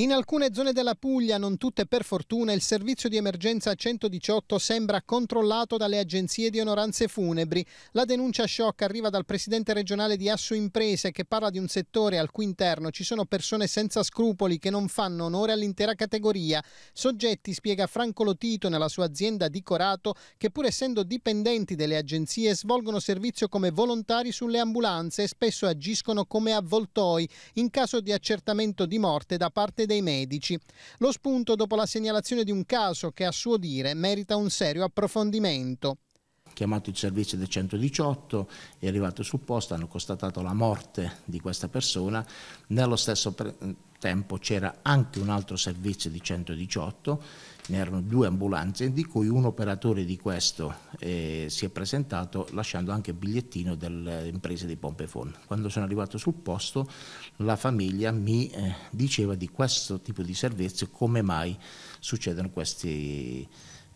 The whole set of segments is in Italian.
In alcune zone della Puglia, non tutte per fortuna, il servizio di emergenza 118 sembra controllato dalle agenzie di onoranze funebri. La denuncia shock arriva dal presidente regionale di Asso Imprese che parla di un settore al cui interno ci sono persone senza scrupoli che non fanno onore all'intera categoria. Soggetti, spiega Franco Lotito nella sua azienda di Corato, che pur essendo dipendenti delle agenzie svolgono servizio come volontari sulle ambulanze e spesso agiscono come avvoltoi in caso di accertamento di morte da parte dei dei medici. Lo spunto dopo la segnalazione di un caso che a suo dire merita un serio approfondimento chiamato il servizio del 118, è arrivato sul posto, hanno constatato la morte di questa persona, nello stesso tempo c'era anche un altro servizio di 118, ne erano due ambulanze di cui un operatore di questo eh, si è presentato lasciando anche il bigliettino dell'impresa di pompe Pompefon. Quando sono arrivato sul posto la famiglia mi eh, diceva di questo tipo di servizio come mai succedono questi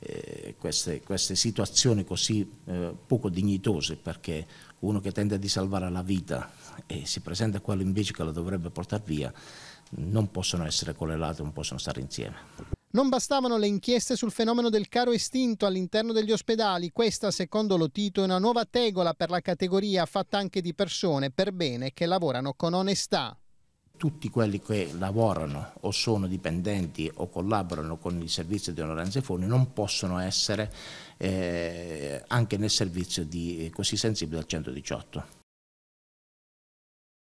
eh, queste, queste, situazioni così eh, poco dignitose perché uno che tende a salvare la vita e si presenta a quello invece che la dovrebbe portare via non possono essere correlate, non possono stare insieme. Non bastavano le inchieste sul fenomeno del caro estinto all'interno degli ospedali, questa secondo Lotito è una nuova tegola per la categoria fatta anche di persone per bene che lavorano con onestà tutti quelli che lavorano o sono dipendenti o collaborano con il servizio di onoranze fondi non possono essere eh, anche nel servizio di, eh, così sensibile al 118.